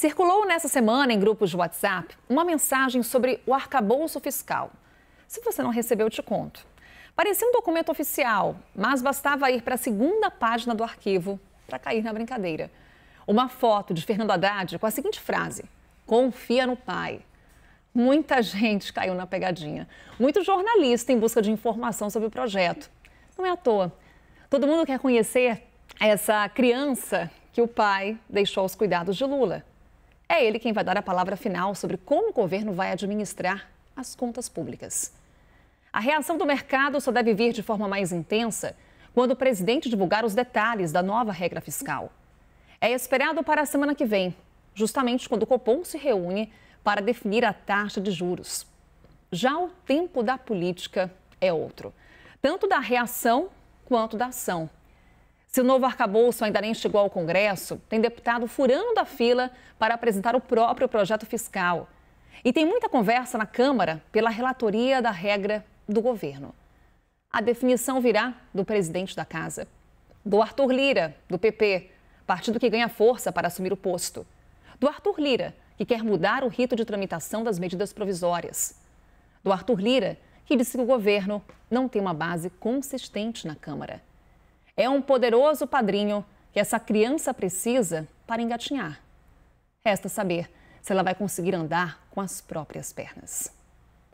Circulou nessa semana em grupos de WhatsApp uma mensagem sobre o arcabouço fiscal. Se você não recebeu, te conto. Parecia um documento oficial, mas bastava ir para a segunda página do arquivo para cair na brincadeira. Uma foto de Fernando Haddad com a seguinte frase: Confia no pai. Muita gente caiu na pegadinha. Muito jornalista em busca de informação sobre o projeto. Não é à toa. Todo mundo quer conhecer essa criança que o pai deixou aos cuidados de Lula. É ele quem vai dar a palavra final sobre como o governo vai administrar as contas públicas. A reação do mercado só deve vir de forma mais intensa quando o presidente divulgar os detalhes da nova regra fiscal. É esperado para a semana que vem, justamente quando o Copom se reúne para definir a taxa de juros. Já o tempo da política é outro, tanto da reação quanto da ação. Se o novo arcabouço ainda nem chegou ao Congresso, tem deputado furando a fila para apresentar o próprio projeto fiscal. E tem muita conversa na Câmara pela relatoria da regra do governo. A definição virá do presidente da casa, do Arthur Lira, do PP, partido que ganha força para assumir o posto, do Arthur Lira, que quer mudar o rito de tramitação das medidas provisórias, do Arthur Lira, que disse que o governo não tem uma base consistente na Câmara é um poderoso padrinho que essa criança precisa para engatinhar. Resta saber se ela vai conseguir andar com as próprias pernas.